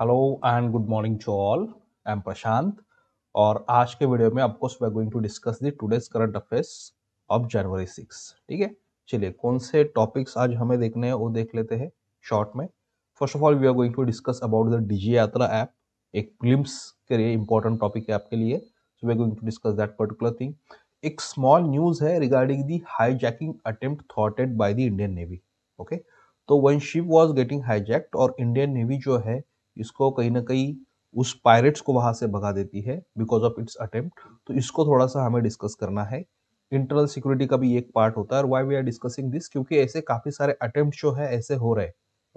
Hello and good morning to all I am Prashant और आज के वीडियो में of course we are going to discuss the today's current affairs of January six ठीक है चलिए कौन से टॉपिक्स आज हमें देखने हैं वो देख लेते हैं शॉर्ट में first of all we are going to discuss about the DigiYatra app एक फिल्म्स के लिए इंपॉर्टेंट टॉपिक है आपके लिए so we are going to discuss that particular thing एक स्मॉल न्यूज है रिगार्डिंग दी हाईजैकिंग अटेम्प्ट थॉटेड by the Indian navy okay तो one ship was getting hijacked और इंडियन नेवी जो है इसको कहीं ना कहीं उस पायरेट्स को वहां से भगा देती है बिकॉज ऑफ इट्स अटेम्प्ट तो इसको थोड़ा सा हमें डिस्कस करना है इंटरनल सिक्योरिटी का भी एक पार्ट होता है और why we are discussing this क्योंकि ऐसे काफी सारे अटेम्प्ट जो है ऐसे हो रहे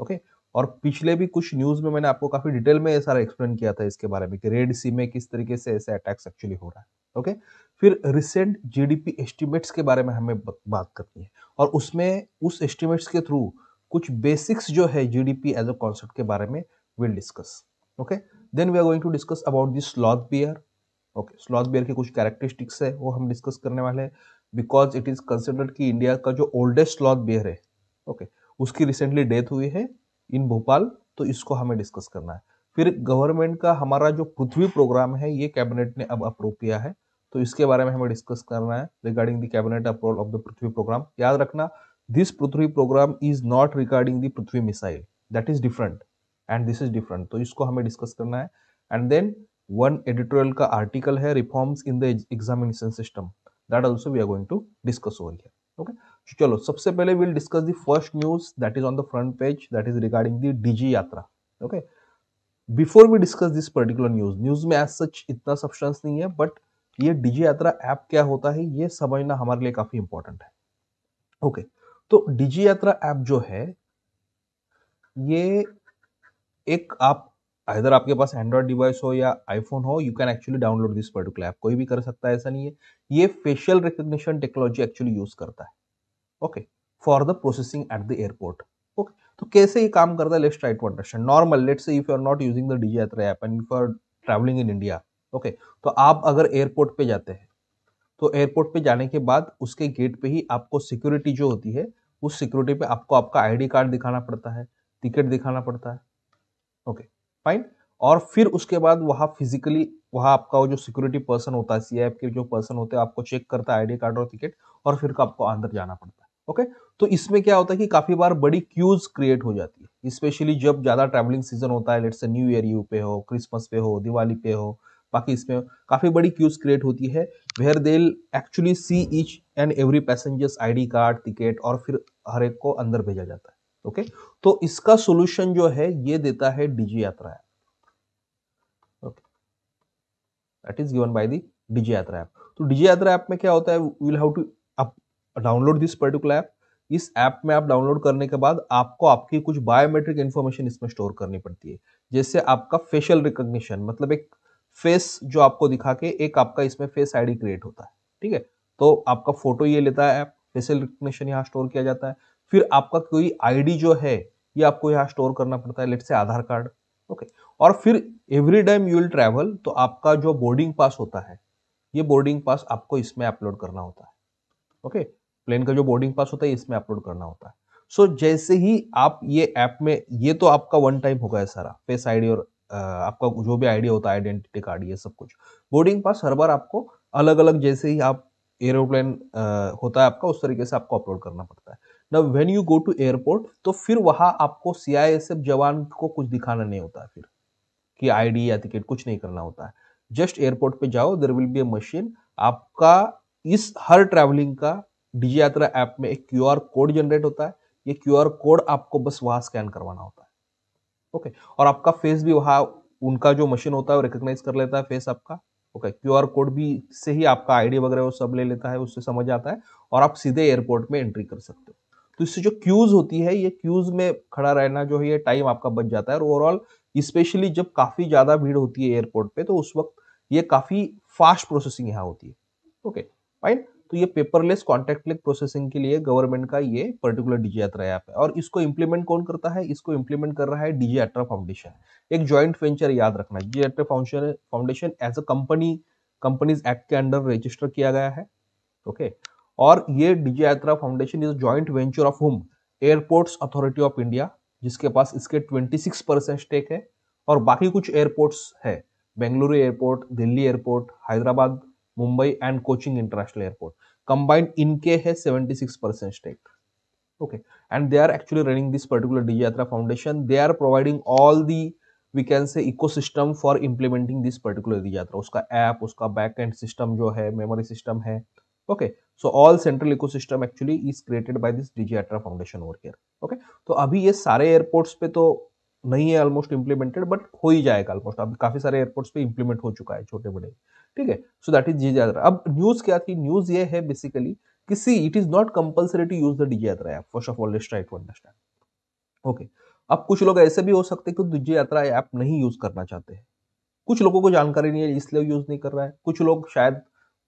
ओके और पिछले भी कुछ न्यूज में मैंने आपको काफी डिटेल में सारा एक्सप्लेन किया था इसके बारे में कि रेड सी में किस तरीके से ऐसे अटैक्स एक्चुअली हो रहा है ओके फिर रिसेंट जीडीपी एस्टिमेट्स के बारे में हमें बात करनी है और उसमें उस एस्टिमेट्स के थ्रू कुछ बेसिक्स जो है जीडीपी एज अ कॉन्सेप्ट के बारे में we'll discuss okay then we are going to discuss about the sloth bear okay sloth bear के कुछ characteristics है वो हम discuss करने वाले हैं because it is considered कि इंडिया का जो oldest sloth bear है ओके okay उसकी रिसेंटली डेथ हुई है इन भोपाल तो इसको हमें डिस्कस करना है फिर गवर्नमेंट का हमारा जो पृथ्वी प्रोग्राम है ये कैबिनेट ने अब अप्रूव किया है तो इसके बारे में हमें डिस्कस करना है regarding the cabinet approval of the Prithvi program याद रखना this Prithvi program is not regarding the Prithvi missile that is different and this is different तो इसको हमें डिस्कस करना है एंड देन वन एडिटोरियल का आर्टिकल है reforms in the examination system that also we are going to discuss over here okay चलो सबसे पहले will discuss the first news that is on the front page that is regarding the DigiYatra okay before we discuss this particular news news में as such इतना substance नहीं है but ये DG DigiYatra app क्या होता है ये समझना हमारे लिए काफी इंपॉर्टेंट है ओके okay, तो डीजी यात्रा ऐप जो है ये एक आप इधर आपके पास एंड्रॉयड डिवाइस हो या आईफोन हो you can actually download this particular app कोई भी कर सकता है ऐसा नहीं है ये facial recognition technology actually use करता है okay for the processing at the airport okay तो कैसे ये काम करता है let's try to understand normal let's say if you are not using the DigiYatra app and you are travelling in India okay तो आप अगर एयरपोर्ट पे जाते हैं तो एयरपोर्ट पे जाने के बाद उसके गेट पे ही आपको सिक्योरिटी जो होती है उस सिक्योरिटी पे आपको आपका आईडी कार्ड दिखाना पड़ता है टिकट दिखाना पड़ता है ओके फाइन और फिर उसके बाद वहाँ फिजिकली वहाँ आपका वो जो सिक्योरिटी पर्सन होता है सीआईएफ के जो पर्सन होते हैं आपको चेक करता है आईडी कार्ड और टिकट और फिर आपको अंदर जाना पड़ता है ओके तो इसमें क्या होता है कि काफ़ी बार बड़ी क्यूज क्रिएट हो जाती है स्पेशली जब ज़्यादा ट्रैवलिंग सीजन होता है let's say new year you पे हो क्रिसमस पे हो दिवाली पे हो बाकी इसमें काफ़ी बड़ी क्यूज क्रिएट होती है where they'll actually see each and every passengers ID card ticket और फिर हर एक को अंदर भेजा जाता है ओके okay? तो इसका सॉल्यूशन जो है ये देता है DigiYatra app okay that is given by the DigiYatra app तो डीजी यात्रा ऐप में क्या होता है will have to download this particular app इस ऐप में आप डाउनलोड करने के बाद आपको आपकी कुछ बायोमेट्रिक इन्फॉर्मेशन इसमें स्टोर करनी पड़ती है जैसे आपका फेशियल रिकग्निशन मतलब एक फेस जो आपको दिखा के एक आपका इसमें फेस आईडी क्रिएट होता है ठीक है तो आपका फोटो ये लेता है ऐप फेशियल रिकोगशन यहाँ स्टोर किया जाता है फिर आपका कोई आईडी जो है ये आपको यहाँ स्टोर करना पड़ता है लेट से आधार कार्ड ओके और फिर every time you will travel तो आपका जो बोर्डिंग पास होता है ये बोर्डिंग पास आपको इसमें अपलोड करना होता है ओके प्लेन का जो बोर्डिंग पास होता है इसमें अपलोड करना होता है सो so, जैसे ही आप ये ऐप में ये तो आपका वन टाइम होगा सारा फेस आईडी और आपका जो भी आईडी होता है आइडेंटिटी कार्ड ये सब कुछ बोर्डिंग पास हर बार आपको अलग अलग जैसे ही आप एरोप्लेन होता है आपका उस तरीके से आपको अपलोड करना पड़ता है ना when you go to airport तो फिर वहां आपको सी जवान को कुछ दिखाना नहीं होता है फिर कि आईडी या टिकट कुछ नहीं करना होता है जस्ट एयरपोर्ट पे जाओ there will be a machine आपका इस हर ट्रैवलिंग का डीजी यात्रा ऐप में एक क्यू कोड जनरेट होता है ये क्यू कोड आपको बस वहां स्कैन करवाना होता है ओके okay. और आपका फेस भी वहां उनका जो मशीन होता है वो कर लेता है फेस आपका ओके क्यू कोड भी से ही आपका आईडी वगैरह वो सब ले लेता है उससे समझ आता है और आप सीधे एयरपोर्ट में एंट्री कर सकते हो तो इससे जो क्यूज होती है ये क्यूज में खड़ा रहना जो है ये टाइम आपका बच जाता है और ओवरऑल स्पेशली जब काफ़ी ज़्यादा भीड़ होती है एयरपोर्ट पे तो उस वक्त ये काफ़ी फास्ट प्रोसेसिंग यहाँ होती है ओके फाइन तो ये पेपरलेस कॉन्टैक्टलेस प्रोसेसिंग के लिए गवर्नमेंट का ये पर्टिकुलर डीजे यात्रा ऐप है और इसको इम्प्लीमेंट कौन करता है इसको इम्प्लीमेंट कर रहा है डीजे यात्रा फाउंडेशन एक ज्वाइंट वेंचर याद रखना DigiYatra foundation foundation as a company companies act के अंडर रजिस्टर किया गया है ओके okay. और ये DigiYatra foundation is joint venture of home airports authority of India जिसके पास इसके 26 परसेंट स्टेक है और बाकी कुछ एयरपोर्ट्स है Bengaluru airport Delhi airport Hyderabad Mumbai and Cochin international airport combined इनके है 76 percent stake okay and they are actually running this particular DigiYatra foundation they are providing all the we can say eco for implementing this particular DigiYatra उसका app उसका back end system जो है memory system है okay so all central central actually is created by this Digi DigiAtra foundation over here okay तो अभी ये सारे airports पे तो नहीं है ऑलमोस्ट इंप्लीमेंटेड बट हो ही जाएगा ऑलमोस्ट अभी काफी सारे एयरपोर्ट्स पे इंप्लीमेंट हो चुका है छोटे बड़े ठीक है सो दैट इज डीजी यात्रा अब न्यूज क्या थी न्यूज ये है बेसिकली कि see it is not compulsory to use the DigiYatra app first of all let's try to understand okay अब कुछ लोग ऐसे भी हो सकते हैं कि डीजी यात्रा ऐप नहीं यूज करना चाहते हैं कुछ लोगों को जानकारी नहीं है इसलिए यूज नहीं कर रहा है कुछ लोग शायद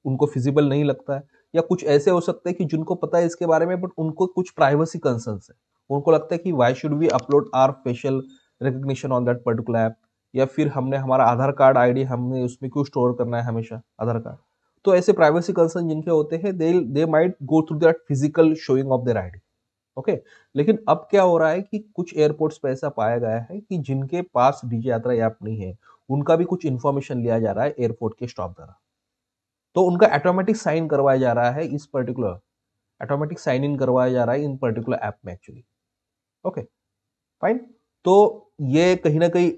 उनको फिजिबल नहीं लगता है या कुछ ऐसे हो सकते हैं कि जिनको पता है इसके बारे में बट उनको कुछ प्राइवेसी कंसर्न्स है उनको लगता है कि why should we upload our facial recognition on that particular app या फिर हमने हमारा आधार कार्ड आईडी हमने उसमें क्यों स्टोर करना है हमेशा आधार कार्ड तो ऐसे प्राइवेसी कंसर्न जिनके होते हैं they they might go through that physical showing of their ID okay लेकिन अब क्या हो रहा है कि कुछ एयरपोर्ट्स पर ऐसा पाया गया है कि जिनके पास डीजे यात्रा ऐप नहीं है उनका भी कुछ इन्फॉर्मेशन लिया जा रहा है एयरपोर्ट के स्टॉप द्वारा तो उनका ऑटोमेटिक साइन करवाया जा रहा है इस पर्टिकुलर ऑटोमेटिक साइन इन करवाया जा रहा है इन पर्टिकुलर ऐप में एक्चुअली ओके फाइन तो ये कहीं ना कहीं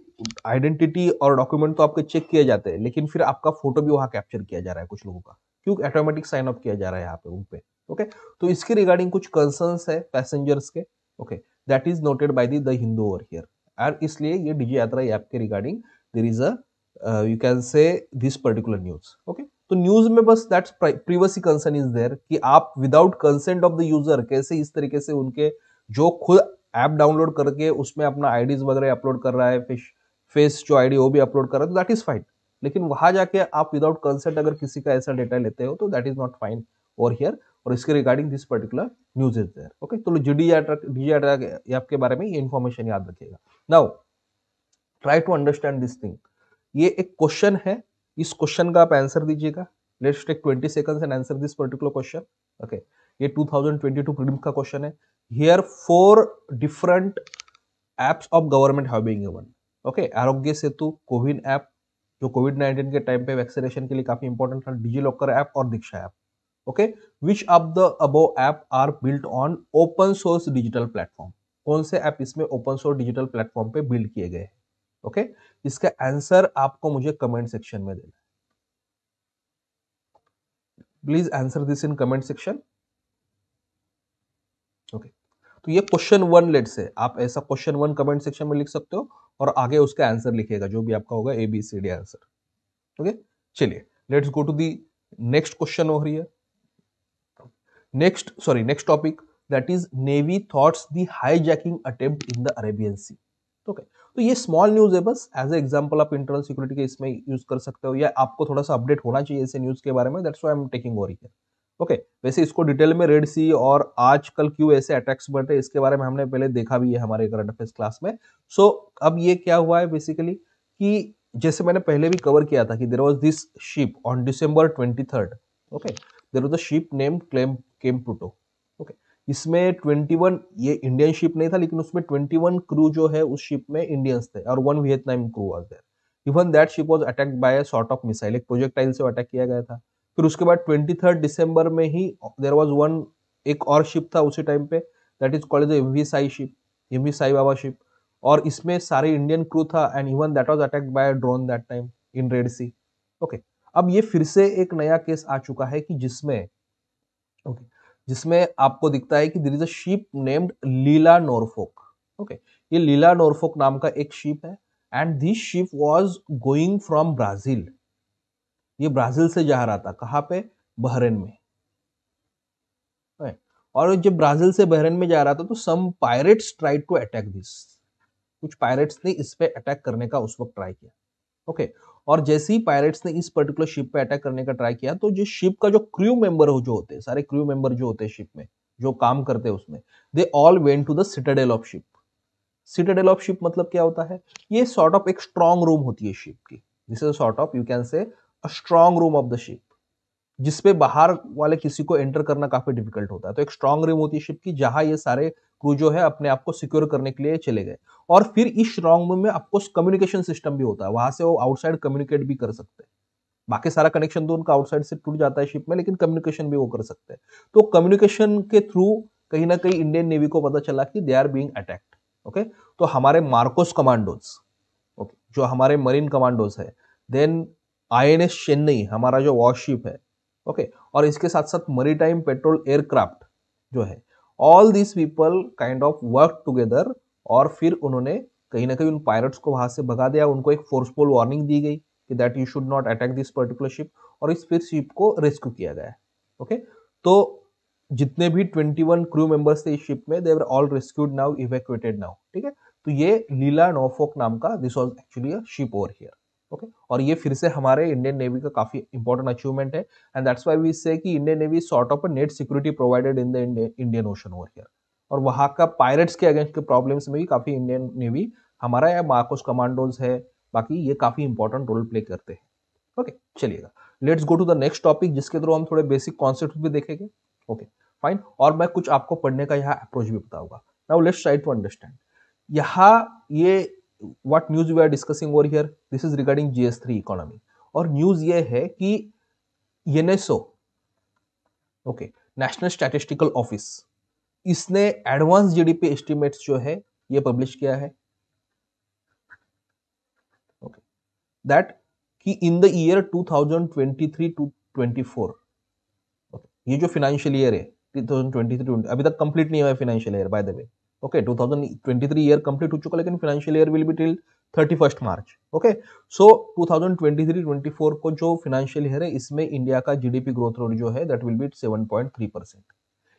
आइडेंटिटी और डॉक्यूमेंट तो आपके चेक किए जाते हैं लेकिन फिर आपका फोटो भी वहां कैप्चर किया जा रहा है कुछ लोगों का क्योंकि ऑटोमेटिक साइन अप किया जा रहा है यहाँ पे उन पे ओके तो इसके रिगार्डिंग कुछ कंसर्न है पैसेंजर्स के okay that is noted by the Hindu over here और इसलिए ये डिजी यात्रा ऐप के regarding there is a you can say this particular news okay तो न्यूज में बस that's privacy concern is there कि आप without consent of the user कैसे इस तरीके से उनके जो खुद ऐप डाउनलोड करके उसमें अपना आईडीज वगैरह अपलोड कर रहा है फिश फेस जो आईडी वो भी अपलोड कर रहा है तो दैट इज फाइन लेकिन वहां जाके आप विदाउट कंसेंट अगर किसी का ऐसा डेटा लेते हो तो दैट इज नॉट फाइन और हियर और इसके regarding this particular news is there okay तो जी डी ऐप के बारे में ये इन्फॉर्मेशन याद रखिएगा now try to understand this thing ये एक क्वेश्चन है इस क्वेश्चन का आप आंसर दीजिएगा let's take 20 seconds and answer this particular question okay ये 2022 प्रीलिम्स का क्वेश्चन है here four different apps of government have being given okay Aarogya Setu CoWIN app जो कोविड 19 के टाइम पे वैक्सीनेशन के लिए काफी इंपॉर्टेंट था डिजी लॉकर ऐप और Diksha app okay which of the above app are built on open source digital platform कौन से ऐप इसमें ओपन सोर्स डिजिटल प्लेटफॉर्म पे बिल्ड किए गए हैं ओके इसका आंसर आपको मुझे कमेंट सेक्शन में देना है please answer this in comment section okay तो ये क्वेश्चन वन लेट से आप ऐसा क्वेश्चन वन कमेंट सेक्शन में लिख सकते हो और आगे उसका आंसर लिखेगा जो भी आपका होगा A B C D answer okay चलिए let's go to the next question हो रही है next sorry next topic that is navy thwarts the hijacking attempt in the Arabian Sea okay तो ये स्मॉल न्यूज़ है बस एज ए एग्जाम्पल आप internal security के इसमें यूज़ कर सकते हो या आपको थोड़ा सा अपडेट होना चाहिए इसे न्यूज़ के बारे में that's why I'm taking over here okay वैसे इसको डिटेल में रेड सी और आजकल क्यों ऐसे अटैक्स बढ़ रहे इसके बारे में हमने पहले देखा भी है हमारे करंट अफेयर क्लास में सो so, अब ये क्या हुआ है बेसिकली कि जैसे मैंने पहले भी कवर किया था कि there was this ship on December twenty okay there was a ship name claim Chem Pluto इसमें 21 ये इंडियन शिप नहीं था लेकिन उसमें 21 क्रू जो है उस शिप में इंडियंस थे और one Vietnam crew was there even that ship was attacked by sort of missile एक प्रोजेक्टाइल से अटैक किया गया था फिर उसके बाद ट्वेंटी दिसंबर में ही देर वॉज वन एक और शिप था उसी टाइम पे that is called M V Sai ship M V Sai Baba ship और इसमें सारे इंडियन क्रू था and even that was attack by drone that time in Red Sea okay अब ये फिर से एक नया केस आ चुका है कि जिसमें ओके okay, जिसमें आपको दिखता है कि there is a ship named Lila Norfolk okay ये लीला नोरफोक नाम का एक शीप है and this ship was going from Brazil ये ब्राजील से जा रहा था कहाँ पे बहरेन में और जब ब्राजील से बहरेन में जा रहा था तो some pirates try to attack this कुछ पायरेट्स ने इस पे अटैक करने का उस वक्त ट्राई किया ओके okay. और जैसे ही पायरेट्स ने इस पर्टिकुलर शिप पे अटैक करने का ट्राई किया तो जो शिप का जो क्रू मेंबर हो जो होते हैं सारे क्रू मेंबर जो होते हैं शिप में जो काम करते हैं उसमें they all went to the citadel of ship citadel of ship मतलब क्या होता है ये सॉर्ट ऑफ एक स्ट्रॉन्ग रूम होती है शिप की this is sort of you can say strong room of the ship जिसपे बाहर वाले किसी को एंटर करना काफी डिफिकल्ट होता है तो एक स्ट्रॉन्ग रूम होती है शिप की जहां ये सारे को जो है अपने आप को सिक्योर करने के लिए चले गए और फिर इस स्ट्रॉन्ग रूम में आपको कम्युनिकेशन सिस्टम भी होता है वहां से वो आउटसाइड कम्युनिकेट भी कर सकते हैं बाकी सारा कनेक्शन तो उनका आउटसाइड से टूट जाता है शिप में लेकिन कम्युनिकेशन भी वो कर सकते हैं तो कम्युनिकेशन के थ्रू कहीं ना कहीं इंडियन नेवी को पता चला कि they are being attacked okay तो हमारे मार्कोस कमांडोज ओके जो हमारे मरीन कमांडोज है then I N S Chennai हमारा जो वॉरशिप है ओके और इसके साथ साथ मरीटाइम पेट्रोल एयरक्राफ्ट जो है all this people kind of work together और फिर उन्होंने कहीं ना कहीं उन पायरेट्स को वहां से भगा दिया उनको एक फोर्सफुल वार्निंग दी गई कि that you should not attack this particular ship और इस फिर शिप को रेस्क्यू किया गया ओके तो जितने भी 21 क्रू मेंबर्स थे इस शिप में they were all rescued now evacuated now ठीक है तो ये लीला नोफोक नाम का this was actually ship over here okay okay? और ये फिर से हमारे इंडियन नेवी का काफ़ी इंपॉर्टेंट अचीवमेंट है and that's why we say कि Indian Navy sort of a net security provided in the Indian Ocean over here और वहाँ का पायरेट्स के अगेंस्ट के प्रॉब्लम्स में भी काफ़ी इंडियन नेवी हमारा या मार्कोस कमांडोज है बाकी ये काफ़ी इंपॉर्टेंट रोल प्ले करते हैं ओके चलिएगा let's go to the next topic जिसके थ्रू हम थोड़े बेसिक कॉन्सेप्ट भी देखेंगे ओके फाइन और मैं कुछ आपको पढ़ने का यहाँ अप्रोच भी बताऊंगा now let's try to understand यहाँ ये what what news we are discussing over here? This is regarding three economy और न्यूज ये है कि NSO okay National Statistical Office इसने एडवांस जीडीपी एस्टिमेट्स जो है ये पब्लिश किया है ओके दैट कि in the year 2023 to 24 okay ये जो फाइनेंशियल ईयर है 2023 अभी तक कंप्लीट नहीं हुआ है financial year by the way okay 2023 year complete हो चुका लेकिन financial year will be till thirty first March okay so 2023-24 को जो फाइनेंशियल ईयर है इसमें इंडिया का जीडीपी ग्रोथ रेट जो है दैट विल बी 7.3 परसेंट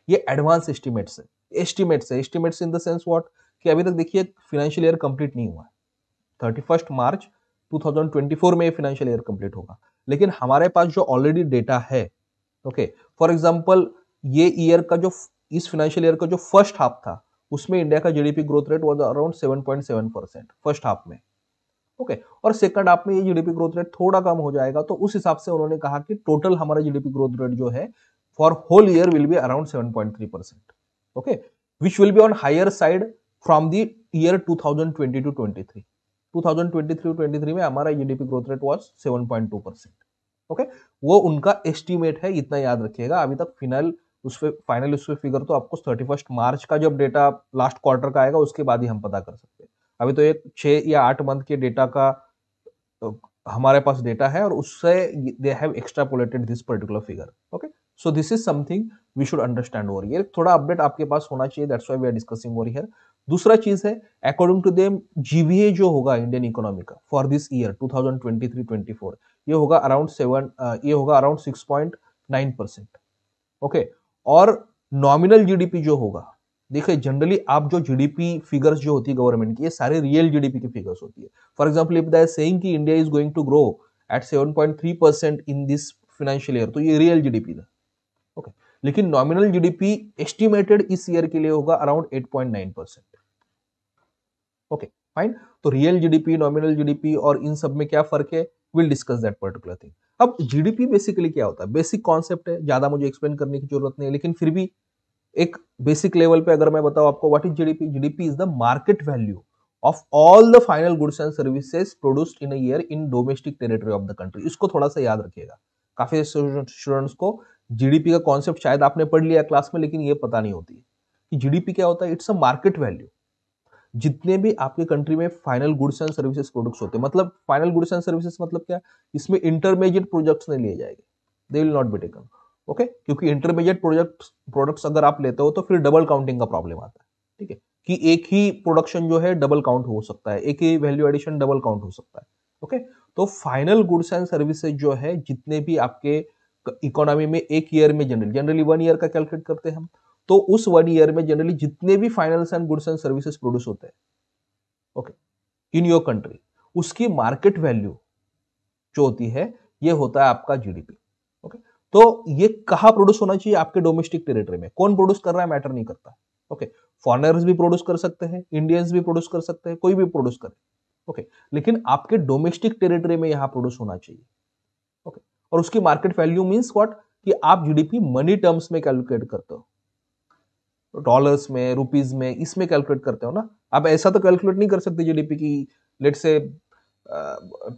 ये एडवांस एस्टिमेट्स है एस्टिमेट्स है estimates in the sense what कि अभी तक देखिए फाइनेंशियल ईयर कंप्लीट नहीं हुआ है थर्टी मार्च टू में फाइनेंशियल ईयर कंप्लीट होगा लेकिन हमारे पास जो ऑलरेडी डेटा है ओके फॉर एग्जाम्पल ये ईयर का जो इस फाइनेंशियल ईयर का जो फर्स्ट हाफ था उसमें इंडिया का GDP growth rate was around seven point seven percent first half में ओके okay. और सेकंड हाफ में ये जीडीपी ग्रोथ रेट थोड़ा कम हो जाएगा तो उस हिसाब से उन्होंने कहा कि टोटल हमारा जीडीपी ग्रोथ रेट जो है for whole year will be around seven point three percent okay which will be on higher side from the year two thousand twenty two twenty three two thousand twenty three twenty three में हमारा GDP growth rate was seven point two percent okay वो उनका estimate है इतना याद रखिएगा अभी तक फिनल उस पर फाइनल उस पर फिगर तो आपको थर्टी फर्स्ट मार्च का जब डेटा लास्ट क्वार्टर का आएगा उसके बाद ही हम पता कर सकते हैं अभी तो एक छः या आठ मंथ के डेटा का तो हमारे पास डेटा है और उससे they have extrapolated this particular figure okay so this is something we should understand over ये थोड़ा अपडेट आपके पास होना चाहिए that's why we are discussing over here दूसरा चीज है अकॉर्डिंग टू देम जीवीए जो होगा इंडियन इकोनॉमी का फॉर दिस ईयर 2023-24 ये होगा अराउंड सेवन ये होगा around six point nine percent okay और नॉमिनल जीडीपी जो होगा देखिए जनरली आप जो जीडीपी फिगर्स जो होती है गवर्नमेंट की ये सारे रियल जीडीपी की फिगर्स होती है for example if that saying कि India is going to grow at 7.3 percent in this financial year तो ये रियल जीडीपी था ओके okay. लेकिन नॉमिनल जीडीपी एस्टिमेटेड इस ईयर के लिए होगा around eight percent okay fine तो रियल जीडीपी नॉमिनल जीडीपी और इन सब में क्या फर्क है will discuss that particular thing अब जीडीपी बेसिकली क्या होता है बेसिक कॉन्सेप्ट है ज्यादा मुझे एक्सप्लेन करने की जरूरत नहीं है लेकिन फिर भी एक बेसिक लेवल पे अगर मैं बताऊं आपको what is GDP GDP is the market value of all the final goods and services produced in year in domestic territory of the country इसको थोड़ा सा याद रखिएगा काफी स्टूडेंट्स को जीडीपी का कॉन्सेप्ट शायद आपने पढ़ लिया क्लास में लेकिन ये पता नहीं होती कि जीडीपी क्या होता है इट्स अ मार्केट वैल्यू जितने भी आपके कंट्री में final goods and services products होते हैं मतलब फाइनल गुड्स एंड सर्विसेज मतलब क्या इसमें इंटरमीडिएट प्रोजेक्ट्स नहीं लिए जाएंगे they will not be taken okay क्योंकि इंटरमीडिएट प्रोजेक्ट प्रोडक्ट्स अगर आप लेते हो तो फिर डबल काउंटिंग का प्रॉब्लम आता है ठीक है कि एक ही प्रोडक्शन जो है डबल काउंट हो सकता है एक ही वैल्यू एडिशन डबल काउंट हो सकता है ओके तो फाइनल गुड्स एंड सर्विसेज जो है जितने भी आपके इकोनॉमी में एक ईयर में जनरली जनरली वन ईयर का कैलकुलेट करते हैं हम तो उस वन ईयर में जनरली जितने भी finance and goods and services produce होते हैं ओके इन योर कंट्री उसकी मार्केट वैल्यू जो होती है ये होता है आपका जीडीपी ओके तो ये कहा प्रोड्यूस होना चाहिए आपके डोमेस्टिक टेरिटरी में कौन प्रोड्यूस कर रहा है मैटर नहीं करता ओके फॉरनर्स भी प्रोड्यूस कर सकते हैं इंडियंस भी प्रोड्यूस कर सकते हैं कोई भी प्रोड्यूस करे ओके okay. लेकिन आपके डोमेस्टिक टेरिटरी में यहां प्रोड्यूस होना चाहिए ओके okay. और उसकी मार्केट वैल्यू मीन्स वॉट कि आप जीडीपी मनी टर्म्स में कैलकुलेट करते हो डॉलर्स में रुपीज में इसमें कैलकुलेट करते हो ना आप ऐसा तो कैलकुलेट नहीं कर सकते जीडीपी की let say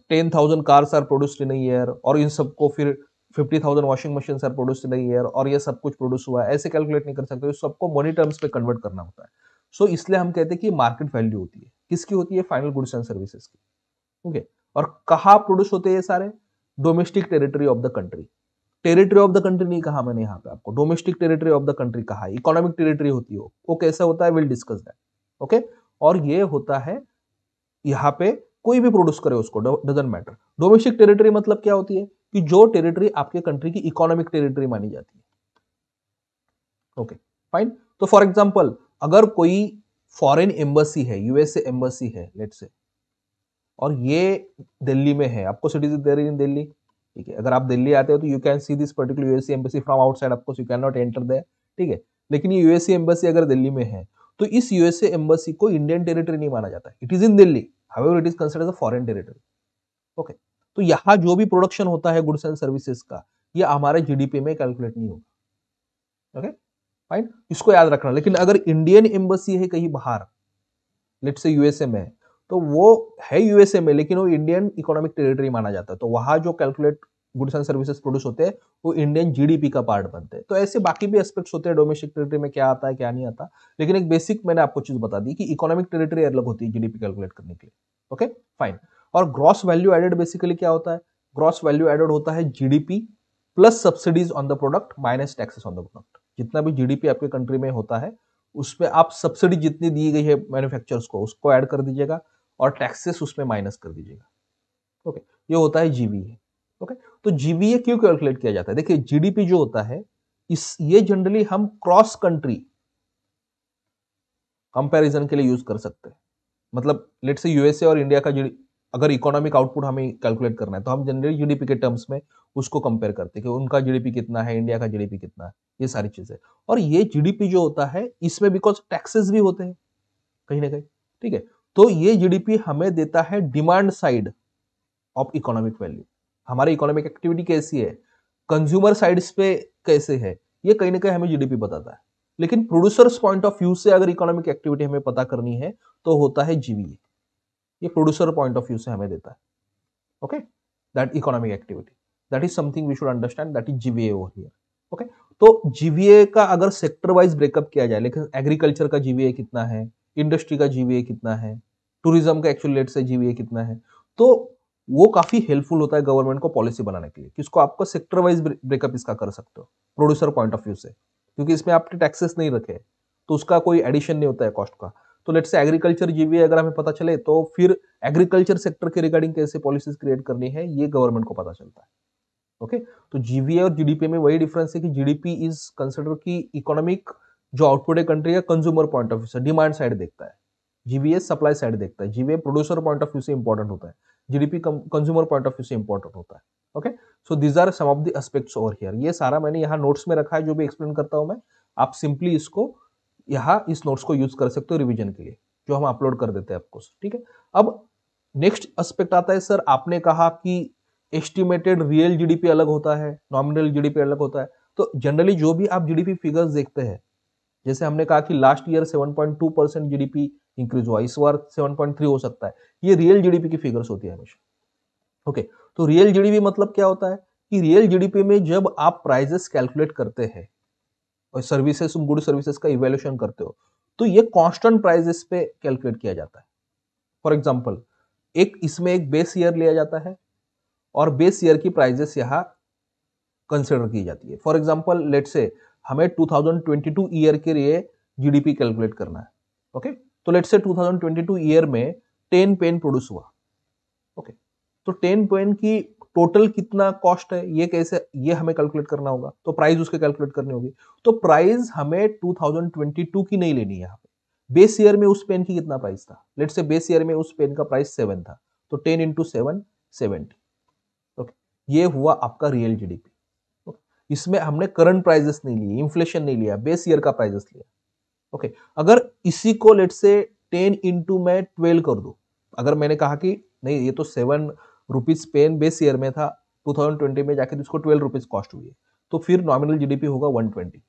ten thousand cars are produced in year और इन सबको फिर fifty thousand washing machine are produce in year और ये सब कुछ प्रोड्यूस हुआ है ऐसे कैलकुलेट नहीं कर सकते सबको मनी टर्म्स पे कन्वर्ट करना होता है सो so, इसलिए हम कहते हैं कि मार्केट वैल्यू होती है किसकी होती है फाइनल गुड्स एंड सर्विसेज की ओके okay. और कहाँ प्रोड्यूस होते हैं ये सारे domestic territory of the country territory of the country नहीं कहा मैंने यहाँ पे आपको domestic territory of the country कहा इकोनॉमिक टेरिटरी होती हो। वो कैसा होता है विल डिस्कस दैट ओके और ये होता है यहाँ पे कोई भी प्रोड्यूस करे उसको डजेंट मैटर डोमेस्टिक टेरिटरी मतलब क्या होती है कि जो टेरिटरी आपके कंट्री की इकोनॉमिक टेरिटरी मानी जाती है ओके फाइन तो फॉर एग्जाम्पल अगर कोई फॉरेन एम्बेसी है यूएसए एम्बेसी है लेट से और ये दिल्ली में है आपको सिटीजन दे रही है दिल्ली ठीक है अगर आप दिल्ली आते हो तो you can see this particular USA embassy from outside of course you can not enter there ठीक है लेकिन ये यूएससी एम्बेसी अगर दिल्ली में है तो इस यूएसए एम्बेसी को इंडियन टेरिटरी नहीं माना जाता it is in Delhi however it is considered foreign territory okay तो यहाँ जो भी प्रोडक्शन होता है गुड्स एंड सर्विसेज का ये हमारे जीडीपी में कैलकुलेट नहीं होगा ओके फाइन इसको याद रखना लेकिन अगर इंडियन एम्बेसी है कहीं बाहर लेट से यूएसए में तो वो है यूएसए में लेकिन वो इंडियन इकोनॉमिक टेरिटरी माना जाता है तो वहां जो calculate goods and services produce होते हैं वो इंडियन जीडीपी का पार्ट बनते हैं तो ऐसे बाकी भी एस्पेक्ट्स होते हैं डोमेस्टिक टेरिटरी में क्या आता है क्या नहीं आता लेकिन एक बेसिक मैंने आपको चीज बता दी कि इकोनॉमिक टेरिटरी अलग होती है जीडीपी कैलकुलेट करने के लिए ओके फाइन और ग्रॉस वैल्यू एडेड बेसिकली क्या होता है ग्रॉस वैल्यू एडेड होता है GDP plus subsidies on the product minus taxes on the product जितना भी जीडीपी आपके कंट्री में होता है उसमें आप सब्सिडी जितनी दी गई है मैन्युफैक्चरर्स को उसको ऐड कर दीजिएगा और टैक्सेस उसमें माइनस कर दीजिएगा ओके ये होता है जीबीए ओके तो जीबीए क्यों कैलकुलेट किया जाता है देखिए जीडीपी जो होता है इस ये जनरली हम क्रॉस कंट्री कंपैरिजन के लिए यूज कर सकते हैं मतलब लेट से यूएसए और इंडिया का अगर इकोनॉमिक आउटपुट हमें कैलकुलेट करना है तो हम जनरली जीडीपी के टर्म्स में उसको कंपेयर करते हैं कि उनका जीडीपी कितना है इंडिया का जीडीपी कितना है ये सारी चीजें और ये जीडीपी जो होता है इसमें बिकॉज टैक्सेस भी होते हैं कहीं ना कहीं ठीक है तो ये जीडीपी हमें देता है demand side of economic value हमारी इकोनॉमिक एक्टिविटी कैसी है कंज्यूमर साइड पे कैसे है ये कहीं ना कहीं हमें जीडीपी बताता है लेकिन प्रोड्यूसर्स पॉइंट ऑफ व्यू से अगर इकोनॉमिक एक्टिविटी हमें पता करनी है तो होता है जीवी ये प्रोड्यूसर पॉइंट ऑफ व्यू से हमें देता है okay that economic activity that is something we should understand that is GVA over here okay तो जीवीए का अगर सेक्टर वाइज ब्रेकअप किया जाए लेकिन एग्रीकल्चर का जीवीए कितना है इंडस्ट्री का जीवीए कितना है टूरिज्म का एक्चुअल लेट से जीवीए कितना है तो वो काफी हेल्पफुल होता है गवर्नमेंट को पॉलिसी बनाने के लिए कि इसको आपको सेक्टर वाइज ब्रेकअप इसका कर सकते हो प्रोड्यूसर पॉइंट ऑफ व्यू से क्योंकि इसमें आपने टैक्सेस नहीं रखे तो उसका कोई एडिशन नहीं होता है कॉस्ट का तो लेट से एग्रीकल्चर जीवीए अगर हमें पता चले तो फिर एग्रीकल्चर सेक्टर के रिगार्डिंग कैसे पॉलिसीज क्रिएट करनी है ये गवर्नमेंट को पता चलता है ओके okay? तो जीवीए और जीडीपी में वही डिफरेंस है कि जीडीपी इज कंसिडर की इकोनॉमिक जो आउटपुट है कंट्री का कंज्यूमर पॉइंट ऑफ व्यू से डिमांड साइड देखता है जीबीएस सप्लाई साइड देखता है GVA producer point of view से इंपॉर्टेंट होता है GDP consumer point of view से इंपॉर्टेंट होता है okay so these are some of the aspects over here ये सारा मैंने यहाँ नोट्स में रखा है जो भी एक्सप्लेन करता हूँ मैं आप सिंपली इसको यहाँ इस नोट्स को यूज कर सकते हो रिविजन के लिए जो हम अपलोड कर देते हैं आपको ठीक है अब नेक्स्ट एस्पेक्ट आता है सर आपने कहा कि एस्टिमेटेड रियल जीडीपी अलग होता है नॉमिनल जीडीपी अलग होता है तो जनरली जो भी आप जीडीपी फिगर्स देखते हैं जैसे हमने कहा कि last year 7.2 percent GDP increase हुआ इस बार 7.3 हो सकता है ये रियल जीडीपी की फिगर्स होती है हमेशा ओके तो रियल जीडीपी मतलब क्या होता है कि रियल जीडीपी में जब आप प्राइजेस कैलकुलेट करते हैं और सर्विसेस गुड सर्विसेस का इवेल्यूशन करते हो तो ये कॉन्स्टेंट प्राइजेस पे कैलकुलेट किया जाता है फॉर एग्जाम्पल एक इसमें एक बेस ईयर लिया जाता है और बेस ईयर की प्राइजेस यहाँ कंसिडर की जाती है फॉर एग्जाम्पल लेट से हमें 2022 ईयर के लिए जीडीपी कैलकुलेट करना है ओके okay? तो लेट से 2022 ईयर में 10 पेन प्रोड्यूस हुआ ओके तो 10 पेन की टोटल कितना कॉस्ट है ये कैसे ये हमें कैलकुलेट करना होगा तो प्राइस उसके कैलकुलेट करनी होगी तो प्राइस हमें 2022 की नहीं लेनी है यहाँ पे बेस ईयर में उस पेन की कितना प्राइस था लेट से बेस ईयर में उस पेन का प्राइस सेवन था तो ten into seven seventy okay ये हुआ आपका रियल जीडीपी इसमें हमने करंट प्राइजेस नहीं लिए इन्फ्लेशन नहीं लिया बेस ईयर का प्राइजेस लिया ओके okay. अगर इसी को लेट से टेन इंटू मैं ट्वेल्व कर दू अगर मैंने कहा कि नहीं ये तो seven rupees pen base year में था 2020 में जाके उसको ट्वेल्व रुपीज़ कॉस्ट हुई है तो फिर नॉमिनल जीडीपी होगा 120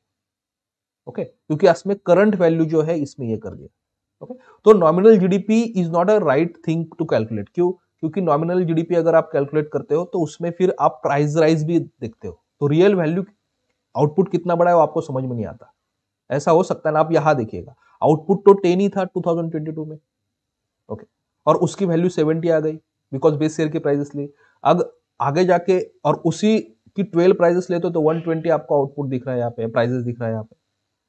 ओके क्योंकि इसमें करंट वैल्यू जो है इसमें ये कर दिया ओके तो nominal GDP is not a right thing to calculate क्यों क्योंकि नॉमिनल जीडीपी अगर आप कैलकुलेट करते हो तो उसमें फिर आप प्राइस राइज भी देखते हो तो रियल वैल्यू आउटपुट कितना बड़ा है वो आपको समझ में नहीं आता ऐसा हो सकता है ना आप यहां देखिएगा आउटपुट तो टेन ही था 2022 में ओके और उसकी वैल्यू सेवेंटी आ गई बिकॉज बेस शेयर की प्राइजेस इसलिए अब आगे जाके और उसी की ट्वेल्व प्राइजेस ले तो वन ट्वेंटी आपका आउटपुट दिख रहा है यहाँ पे प्राइजेस दिख रहा है यहाँ पे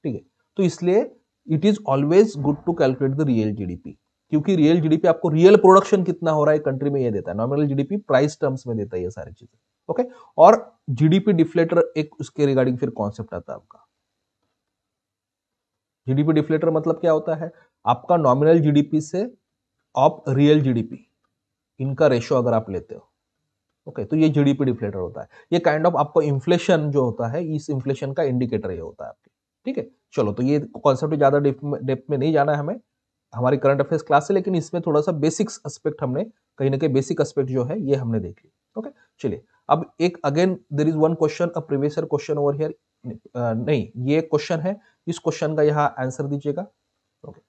ठीक है तो इसलिए it is always good to calculate the real GDP क्योंकि रियल जीडीपी आपको रियल प्रोडक्शन कितना हो रहा है कंट्री में ये देता है नॉमिनल जीडीपी प्राइस टर्म्स में देता है ये सारी चीजें ओके और जीडीपी डिफ्लेटर एक उसके रिगार्डिंग फिर कॉन्सेप्ट आता है आपका जीडीपी डिफ्लेटर मतलब क्या होता है आपका नॉमिनल जीडीपी से आप रियल जीडीपी इनका रेशो अगर आप लेते हो ओके तो ये जीडीपी डिफ्लेटर होता है ये काइंड kind ऑफ of आपको इन्फ्लेशन जो होता है इस इन्फ्लेशन का इंडिकेटर ये होता है आपके ठीक है चलो तो ये कॉन्सेप्ट ज़्यादा डेप्थ में नहीं जाना है हमें हमारी करंट अफेयर्स क्लास है लेकिन इसमें थोड़ा सा बेसिक्स एस्पेक्ट हमने कहीं ना कहीं बेसिक एस्पेक्ट जो है ये हमने देख लिया ओके चलिए अब एक again there is one question a previous question over here नहीं ये क्वेश्चन है इस क्वेश्चन का यहाँ आंसर दीजिएगा ओके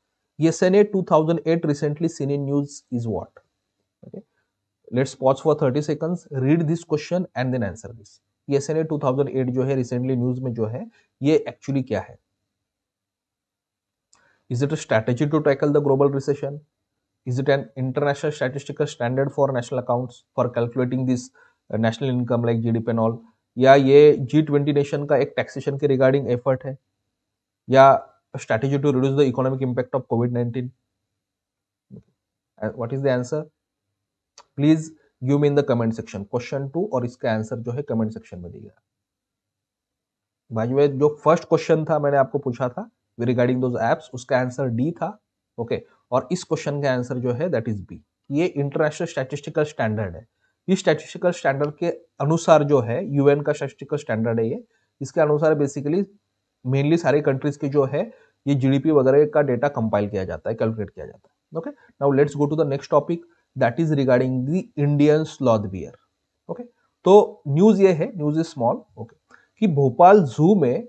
ये senate 2008 thousand eight recently seen in news is what okay let's watch for thirty second read this question and then answer this ये senate two thousand eight जो है रिसेंटली न्यूज में जो है ये एक्चुअली क्या है is it a strategy to tackle the global recession is it an international statistical standard for national account for calculating this national income like G D पेनऑल या ये जी ट्वेंटी नेशन का एक टैक्सेशन के regarding effort है या strategy to reduce the economic economic of COVID nineteen 19 is the answer please give me in the comment section question two और इसका आंसर जो है कमेंट सेक्शन में दीजिएगा भाई भाई जो फर्स्ट क्वेश्चन था मैंने आपको पूछा था रिगार्डिंग दोज एप्स उसका आंसर डी था ओके okay. और इस क्वेश्चन का आंसर जो है दैट इज बी ये इंटरनेशनल स्टैटिस्टिकल स्टैंडर्ड है ये स्टैटिस्टिकल स्टैंडर्ड के अनुसार जो है यूएन का स्टैटिस्टिकल स्टैंडर्ड है ये इसके अनुसार बेसिकली मेनली सारे कंट्रीज के जो है ये जीडीपी वगैरह का डेटा कंपाइल किया जाता है कैलकुलेट किया जाता है okay now let's go to the next topic that is regarding the Indian sloth bear okay तो न्यूज ये है न्यूज इज स्मॉल ओके कि भोपाल जू में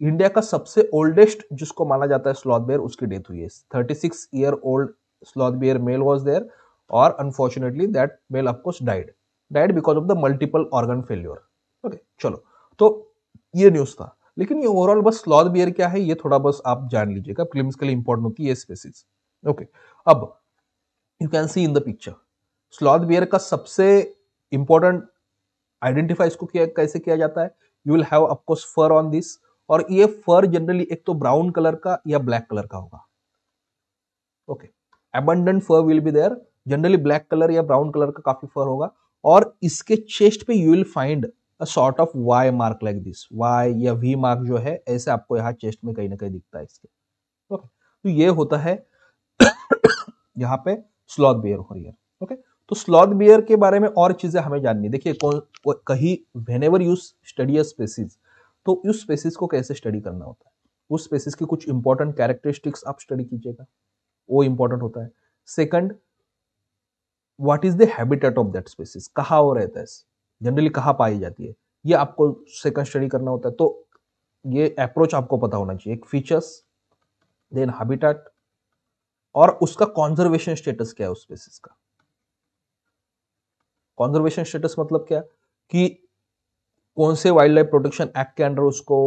इंडिया का सबसे ओल्डेस्ट जिसको माना जाता है स्लॉथ बियर उसकी डेथ हुई है thirty six year old sloth bear male was there और unfortunately that male of course died died because of the multiple organ failure okay चलो तो ये न्यूज था लेकिन ये ओवरऑल बस स्लॉथ बियर क्या है ये थोड़ा बस आप जान लीजिएगा फिल्म के लिए इंपॉर्टेंट होती है स्पेसिस ओके अब you can see in the picture sloth bear का सबसे इंपॉर्टेंट आइडेंटिफाई इसको किया कैसे किया जाता है you will have of course fur on this और ये फर जनरली एक तो ब्राउन कलर का या ब्लैक कलर का होगा okay abundant fur will be there generally black colour या ब्राउन कलर का काफी फर होगा और इसके चेस्ट पे you will find sort of Y mark like this Y या वी मार्क जो है ऐसे आपको यहाँ चेस्ट में कहीं ना कहीं दिखता है इसके ओके तो ये होता है यहाँ पे स्लॉथ बियर होरियर ओके तो स्लॉथ बियर के बारे में और चीजें हमें जाननी देखिए कौन कहीं एवर यूज स्टडी स्पेसिस तो उस स्पेसिस को कैसे स्टडी करना होता है उस स्पेसिस की कुछ इंपॉर्टेंट कैरेक्टरिस्टिक्स आप स्टडी कीजिएगा वो इंपॉर्टेंट होता है second what is the habitat of that species कहाँ वो रहता है जनरली कहाँ पाई जाती है ये आपको सेकंड स्टडी करना होता है तो ये अप्रोच आपको पता होना चाहिए एक फीचर्स देन हैबिटेट और उसका कॉन्जर्वेशन स्टेटस क्या है उस स्पेसिस का कॉन्जर्वेशन स्टेटस मतलब क्या कि कौन से वाइल्ड लाइफ प्रोटेक्शन एक्ट के अंडर उसको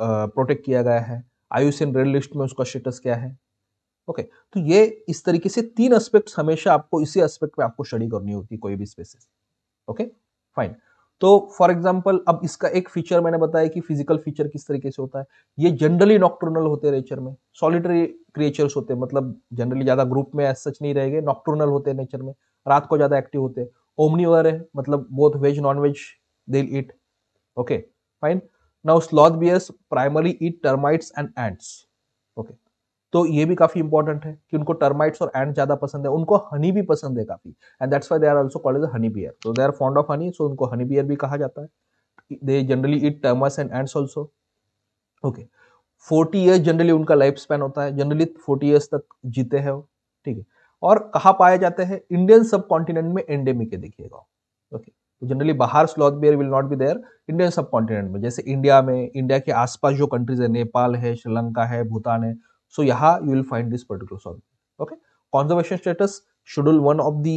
प्रोटेक्ट किया गया है आयुषन रेड लिस्ट में उसका स्टेटस क्या है ओके okay, तो ये इस तरीके से तीन एस्पेक्ट्स हमेशा आपको इसी एस्पेक्ट पे आपको स्टडी करनी होती है कोई भी स्पेसिस ओके okay? फाइन तो फॉर एग्जाम्पल अब इसका एक फीचर मैंने बताया कि फिजिकल फीचर किस तरीके से होता है ये जनरली नॉक्ट्रोनल होते नेचर में सॉलिटरी क्रिएचर्स होते हैं मतलब जनरली ज़्यादा ग्रुप में एज सच नहीं रहेंगे नॉक्ट्रोनल होते हैं नेचर में रात को ज़्यादा एक्टिव होते हैं ओमनी है मतलब both veg non veg they eat okay fine now sloth bears primary eat termites and ants okay तो ये भी काफी इंपॉर्टेंट है कि उनको टर्माइट्स और एंड ज्यादा पसंद है उनको हनी भी पसंद है काफी and that's why they are also called as honey bear तो they are fond of honey so उनको हनी बियर भी कहा जाता है they generally eat termites and ants also okay forty years generally उनका लाइफ स्पैन होता है generally forty years तक जीते हैं वो ठीक है और कहाँ पाए जाते हैं इंडियन सब कॉन्टिनेंट में एंडेमिक है देखिएगा ओके तो जनरली बाहर sloth bear will not be there Indian subcontinent में जैसे इंडिया में इंडिया के आसपास जो कंट्रीज है नेपाल है श्रीलंका है भूटान है So yaha you will find this particular solution Okay. Conservation status schedule one of the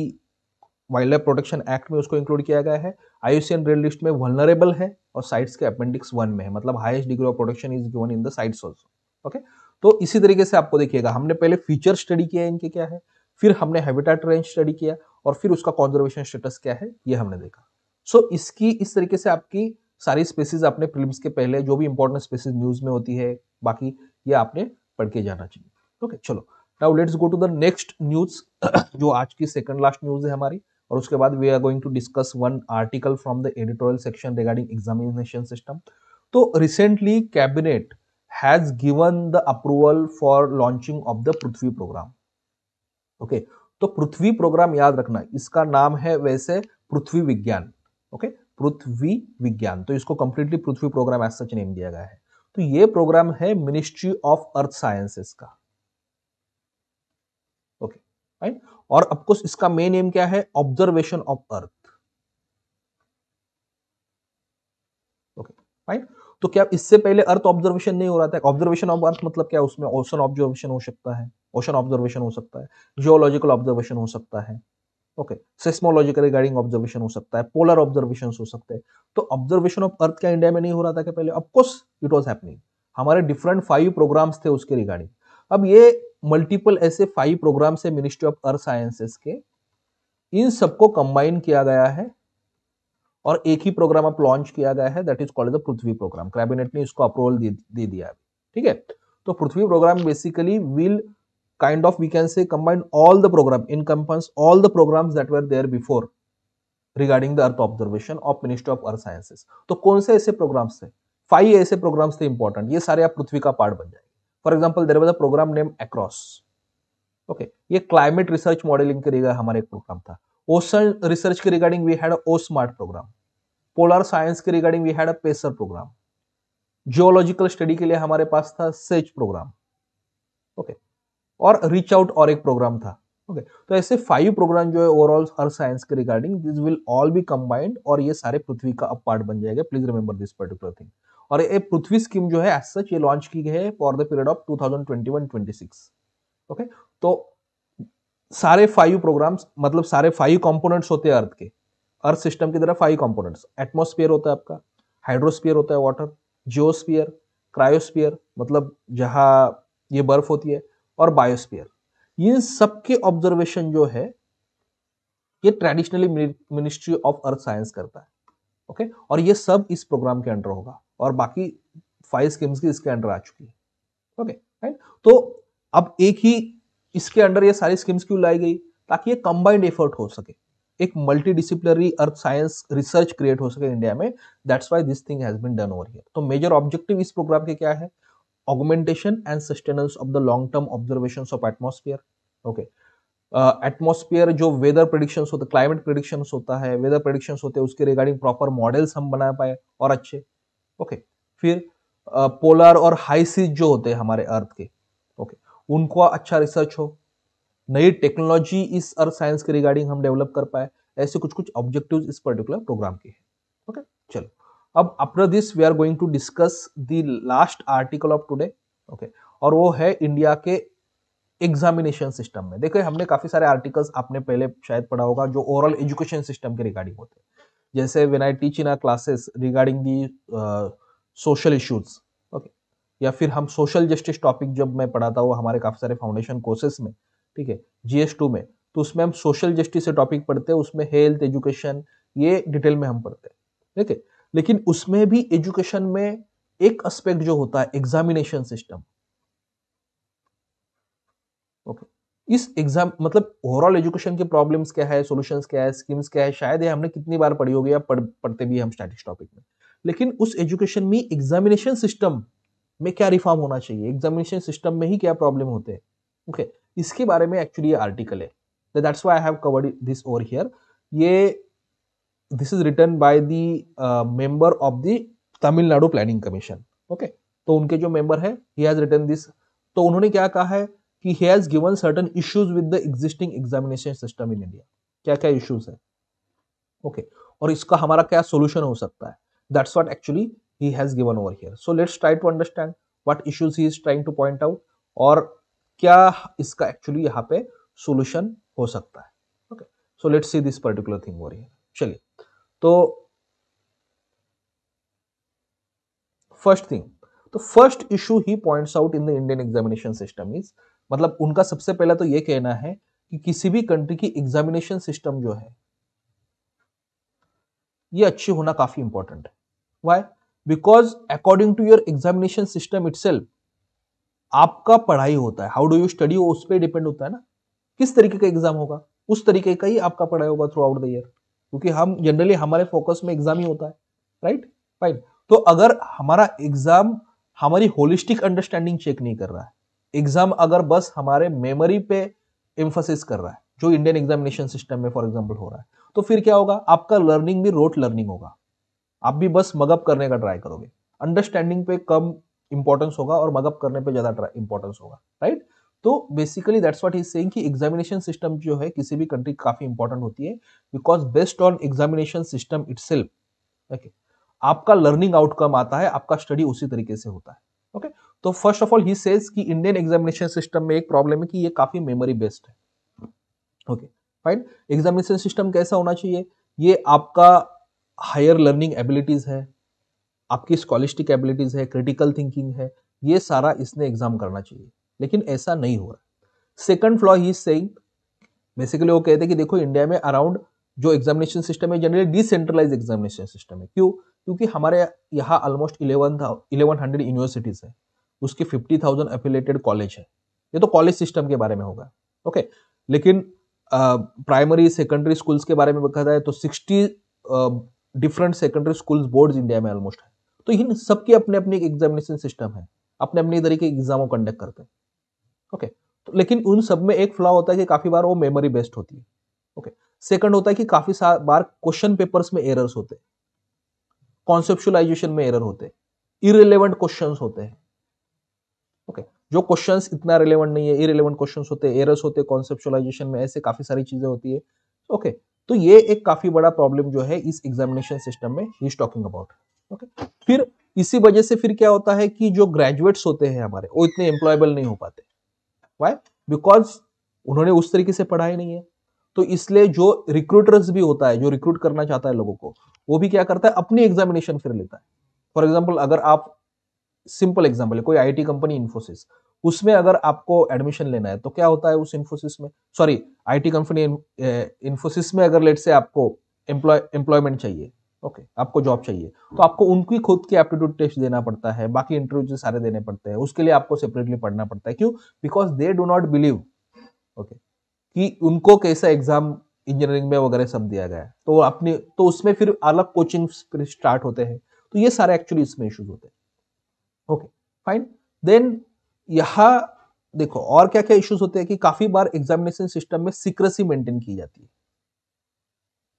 wildlife protection act act में उसको इंक्लूड किया गया है आईयूसीएन रेड लिस्ट में वनरेबल है और साइट्स के अपेंडिक्स वन में है मतलब highest degree of protection is given in the CITES also okay तो इसी तरीके से आपको देखिएगा हमने पहले फीचर स्टडी किया इनके क्या है फिर हमने हैबिटेट रेंज स्टडी किया और फिर उसका कॉन्जर्वेशन स्टेटस क्या है ये हमने देखा सो so, इसकी इस तरीके से आपकी सारी स्पेसीज आपने फिल्म के पहले जो भी इंपॉर्टेंट स्पेसीज न्यूज में होती है बाकी ये आपने पढ़ के जाना चाहिए ओके चलो now let's go to the next news जो आज की सेकंड लास्ट न्यूज है हमारी और उसके बाद we are going to discuss one article from the editorial section regarding examination system तो recently cabinet has given the approval for launching of the Prithvi program okay तो पृथ्वी प्रोग्राम याद रखना इसका नाम है वैसे पृथ्वी विज्ञान ओके okay? पृथ्वी विज्ञान तो इसको completely Prithvi program as such name दिया गया है तो ये प्रोग्राम है मिनिस्ट्री ऑफ अर्थ साइंसेस का ओके राइट और अफकोर्स इसका मेन एम क्या है ऑब्जर्वेशन ऑफ अर्थ तो क्या इससे पहले अर्थ ऑब्जर्वेशन नहीं हो रहा था ऑब्जर्वेशन ऑफ अर्थ मतलब क्या उसमें ओशन ऑब्जर्वेशन हो सकता है ओशन ऑब्जर्वेशन हो सकता है जियोलॉजिकल ऑब्जर्वेशन हो सकता है ओके सिस्मोलॉजी रिगार्डिंग ऑब्जर्वेशन हो सकता है पोलर ऑब्जर्वेशन हो सकते हैं तो ऑब्जर्वेशन ऑफ अर्थ क्या इंडिया में नहीं हो रहा था क्या पहले ऑफकोर्स इट वॉज हैपनिंग हमारे डिफरेंट फाइव प्रोग्राम्स थे उसके रिगार्डिंग अब ये मल्टीपल ऐसे फाइव प्रोग्राम्स है मिनिस्ट्री ऑफ अर्थ साइंसेस के इन सबको कंबाइन किया गया है और एक ही प्रोग्राम अब लॉन्च किया गया है that is called the Prithvi program cabinet ने इसको अप्रूवल दे दिया है ठीक है तो Prithvi program basically will kind of we can say combine all the program encompass all the programs that were there before regarding the earth observation of ministry of earth sciences तो कौन से ऐसे प्रोग्राम्स थे फाइव ऐसे programmes थे important ये सारे आप पृथ्वी का पार्ट बन जाएंगे for example there was a program name ACROSS okay ये क्लाइमेट रिसर्च मॉडलिंग के रिगार्ड हमारा एक प्रोग्राम था ओशन रिसर्च के regarding we had O SMART program polar science के regarding we had a PACER program geological study के लिए हमारे पास था सेज प्रोग्राम ओके okay. और रीच आउट और एक प्रोग्राम था ओके okay. तो ऐसे फाइव प्रोग्राम जो है ओवरऑल हर साइंस के regarding this will all be combined और ये सारे पृथ्वी का अब पार्ट बन जाएगा please remember this particular thing और ये पृथ्वी स्कीम जो है एज सच ये लॉन्च की गई है for the period of 2021-26 okay तो सारे फाइव प्रोग्राम्स मतलब सारे फाइव कंपोनेंट्स होते हैं अर्थ के अर्थ सिस्टम की तरह फाइव कंपोनेंट्स एटमोस्फियर होता है आपका हाइड्रोस्फियर होता है वाटर जियोस्फियर क्रायोस्फियर मतलब जहाँ ये बर्फ होती है और बायोस्फीयर इन सबके ऑब्जर्वेशन जो है ये traditionally ministry of earth science करता है ओके और ये सब इस प्रोग्राम के अंडर होगा और बाकी फाइव स्कीम्स की इसके अंडर आ चुकी है ओके राइट तो अब एक ही इसके अंडर ये सारी स्कीम्स क्यों लाई गई ताकि ये कंबाइंड एफर्ट हो सके एक multidisciplinary earth science research create हो सके इंडिया में that's why this thing has been done over here तो मेजर ऑब्जेक्टिव इस प्रोग्राम के क्या है augmentation and sustenance of the long term observations of atmosphere okay atmosphere uh, जो weather predictions होते क्लाइमेट प्रडिक्शन होता है वेदर प्रडिक्शन होते हैं उसके रिगार्डिंग प्रॉपर मॉडल्स हम बना पाए और अच्छे ओके okay. फिर पोलर uh, और हाई सीज जो होते हैं हमारे अर्थ के ओके okay. उनको अच्छा रिसर्च हो नई टेक्नोलॉजी इस अर्थ साइंस के रिगार्डिंग हम डेवलप कर पाए ऐसे कुछ कुछ ऑब्जेक्टिव इस पर्टिकुलर प्रोग्राम के हैं ओके okay? चलो अब after this we are going to discuss the last article of today okay और वो है इंडिया के एग्जामिनेशन सिस्टम में देखिए हमने काफी सारे आर्टिकल्स आपने पहले शायद पढ़ा होगा जो ओवरऑल एजुकेशन सिस्टम के रिगार्डिंग होते हैं जैसे when I teach in our classes regarding the social issues okay या फिर हम सोशल जस्टिस टॉपिक जब मैं पढ़ाता हूँ हमारे काफ़ी सारे फाउंडेशन कोर्सेस में ठीक है जी में तो उसमें हम सोशल जस्टिस से टॉपिक पढ़ते हैं उसमें हेल्थ एजुकेशन ये डिटेल में हम पढ़ते हैं ठीक है लेकिन उसमें भी एजुकेशन में एक एस्पेक्ट जो होता है एग्जामिनेशन सिस्टम ओके इस एग्जाम मतलब ओवरऑल एजुकेशन के प्रॉब्लम्स क्या है सॉल्यूशंस क्या है स्कीम्स क्या है शायद ये हमने कितनी बार पढ़ी होगी या पढ़, पढ़ते भी हम स्टैटिक्स टॉपिक में लेकिन उस एजुकेशन में एग्जामिनेशन सिस्टम में क्या रिफॉर्म होना चाहिए एग्जामिनेशन सिस्टम में ही क्या प्रॉब्लम होते हैं ओके okay. इसके बारे में एक्चुअली आर्टिकल है that's why I have covered this over here ये this is written by the uh, member of the planning commission okay तो उनके जो मेंबर है ही हैज रिटन दिस तो उन्होंने क्या कहा है कि he has given certain issues with the existing examination system in India क्या क्या इश्यूज है ओके okay. और इसका हमारा क्या सोल्यूशन हो सकता है that's what actually he has given over here so let's try to understand what issues he is trying to point out और क्या इसका एक्चुअली यहाँ पे सोल्यूशन हो सकता है okay so let's see this particular thing रही है चलिए तो फर्स्ट थिंग तो first issue he points out in the Indian examination system is मतलब उनका सबसे पहला तो यह कहना है कि किसी भी कंट्री की एग्जामिनेशन सिस्टम जो है ये अच्छी होना काफी इंपॉर्टेंट है why because according to your examination system it आपका पढ़ाई होता है हाउ डू यू स्टडी उस पर डिपेंड होता है ना किस तरीके का एग्जाम होगा उस तरीके का ही आपका पढ़ाई होगा थ्रू आउट द ईयर क्योंकि हम जनरली हमारे फोकस में एग्जाम ही होता है राइट फाइन तो अगर हमारा एग्जाम हमारी होलिस्टिक अंडरस्टैंडिंग चेक नहीं कर रहा है एग्जाम अगर बस हमारे मेमोरी पे इम्फोसिस कर रहा है जो इंडियन एग्जामिनेशन सिस्टम में फॉर एग्जाम्पल हो रहा है तो फिर क्या होगा आपका लर्निंग भी रोट लर्निंग होगा आप भी बस मगअप करने का ट्राई करोगे अंडरस्टैंडिंग पे कम इंपॉर्टेंस होगा और मगअप करने पे ज्यादा इंपॉर्टेंस होगा राइट तो basically that's what is saying कि एग्जामिनेशन सिस्टम जो है किसी भी कंट्री काफ़ी इंपॉर्टेंट होती है because based on examination system it okay आपका लर्निंग आउटकम आता है आपका स्टडी उसी तरीके से होता है ओके okay? तो first of all he says कि इंडियन एग्जामिनेशन सिस्टम में एक प्रॉब्लम है कि ये काफ़ी मेमोरी बेस्ड है ओके फाइन एग्जामिनेशन सिस्टम कैसा होना चाहिए ये आपका हायर लर्निंग एबिलिटीज़ है आपकी स्कॉलिस्टिक एबिलिटीज़ है क्रिटिकल थिंकिंग है ये सारा इसने एग्जाम करना चाहिए लेकिन ऐसा नहीं हो रहा सेकंड फ्लॉ ही सही बेसिकली वो कहते हैं कि देखो इंडिया में अराउंड जो एग्जामिनेशन सिस्टम है जनरली डिसेंट्रलाइज एग्जामिनेशन सिस्टम है क्यों क्योंकि हमारे यहाँ almost eleven eleven hundred universities है उसके फिफ्टी थाउजेंड एफिलेटेड कॉलेज है ये तो कॉलेज सिस्टम के बारे में होगा ओके लेकिन प्राइमरी सेकेंडरी स्कूल्स के बारे में कहा जाए तो sixty different secondary schools boards India में ऑलमोस्ट है तो इन सबके अपने अपने एग्जामिनेशन सिस्टम है अपने अपने तरीके एग्जाम कंडक्ट करते हैं ओके तो लेकिन उन सब में एक फ्लॉ होता है कि काफ़ी बार वो मेमोरी बेस्ड होती है ओके सेकंड होता है कि काफ़ी बार क्वेश्चन पेपर्स में एरर्स होते हैं कॉन्सेप्चुलाइजेशन में एरर होते हैं इरेलीवेंट क्वेश्चन होते हैं ओके जो क्वेश्चन इतना रिलेवेंट नहीं है इरेलीवेंट क्वेश्चन होते हैं एरर्स होते हैं कॉन्सेप्चुलाइजेशन में ऐसे काफ़ी सारी चीज़ें होती है ओके तो ये एक काफ़ी बड़ा प्रॉब्लम जो है इस एग्जामिनेशन सिस्टम में ही टॉकिंग अबाउट ओके फिर इसी वजह से फिर क्या होता है कि जो ग्रेजुएट्स होते हैं हमारे वो इतने एम्प्लॉयबल नहीं हो पाते वाई बिकॉज उन्होंने उस तरीके से पढ़ाई नहीं है तो इसलिए जो रिक्रूटर्स भी होता है जो रिक्रूट करना चाहता है लोगों को वो भी क्या करता है अपनी एग्जामिनेशन फिर लेता है फॉर एग्जाम्पल अगर आप सिंपल एग्जाम्पल है कोई आईटी कंपनी इन्फोसिस उसमें अगर आपको एडमिशन लेना है तो क्या होता है उस इन्फोसिस में सॉरी आईटी कंपनी इन्फोसिस में अगर लेट से आपको एम्प्लॉयमेंट चाहिए ओके okay, आपको जॉब चाहिए तो आपको उनकी खुद की एप्टीट्यूड टेस्ट देना पड़ता है बाकी इंटरव्यू जो सारे देने पड़ते हैं उसके लिए आपको सेपरेटली पढ़ना पड़ता है क्यों because they do not believe okay कि उनको कैसा एग्जाम इंजीनियरिंग में वगैरह सब दिया गया है तो अपनी तो उसमें फिर अलग कोचिंग स्टार्ट होते हैं तो ये सारे एक्चुअली इसमें इशूज होते हैं ओके फाइन देन यहाँ देखो और क्या क्या इश्यूज होते हैं कि काफी बार एग्जामिनेशन सिस्टम में सीक्रेसी मेंटेन की जाती है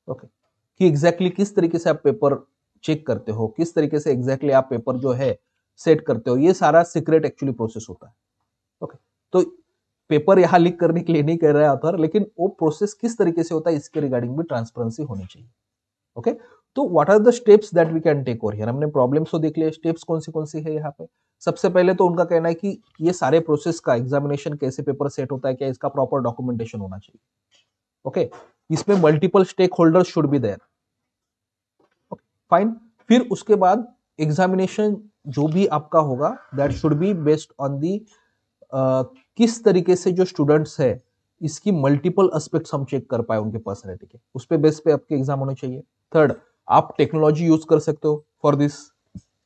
ओके okay. कि एग्जैक्टली exactly किस तरीके से आप पेपर चेक करते हो किस तरीके से एग्जैक्टली exactly आप पेपर जो है सेट करते हो ये सारा सीक्रेट एक्चुअली प्रोसेस होता है ओके तो पेपर यहाँ लीक करने के लिए नहीं कह रहा है ऑथर लेकिन वो प्रोसेस किस तरीके से होता है इसके रिगार्डिंग भी ट्रांसपेरेंसी होनी चाहिए ओके तो what are the steps that we can take over हमने प्रॉब्लम्स तो देख लिया स्टेप्स कौन सी कौन सी है यहाँ पे सबसे पहले तो उनका कहना है कि ये सारे प्रोसेस का एग्जामिनेशन कैसे पेपर सेट होता है क्या इसका प्रॉपर डॉक्यूमेंटेशन होना चाहिए ओके okay? इसमें multiple stakeholder should be there fine फिर उसके बाद एग्जामिनेशन जो भी आपका होगा that should be based on the किस तरीके से जो स्टूडेंट्स है इसकी मल्टीपल एस्पेक्ट हम चेक कर पाए उनके पर्सनैलिटी के उस पर बेस पे आपके एग्जाम होने चाहिए थर्ड आप टेक्नोलॉजी यूज कर सकते हो फॉर दिस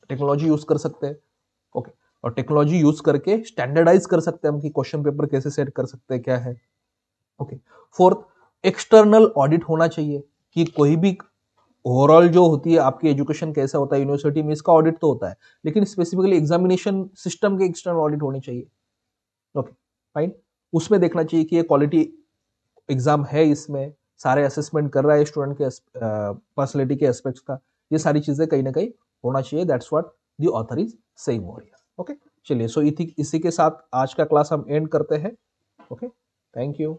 टेक्नोलॉजी यूज कर सकते हैं ओके okay. और टेक्नोलॉजी यूज करके स्टैंडर्डाइज कर सकते हैं हम कि क्वेश्चन पेपर कैसे सेट कर सकते हैं क्या है okay okay. Fourth external audit होना चाहिए कि कोई भी ओवरऑल जो होती है आपकी एजुकेशन कैसा होता है यूनिवर्सिटी में इसका ऑडिट तो होता है लेकिन स्पेसिफिकली एग्जामिनेशन सिस्टम के एक्सटर्नल ऑडिट होने चाहिए ओके फाइन उसमें देखना चाहिए कि ये क्वालिटी एग्जाम है इसमें सारे असेसमेंट कर रहा है स्टूडेंट के पर्सनैलिटी के एस्पेक्ट्स का ये सारी चीज़ें कहीं ना कहीं होना चाहिए that's what the author is saying over okay चलिए सो इसी के साथ आज का क्लास हम एंड करते हैं ओके थैंक यू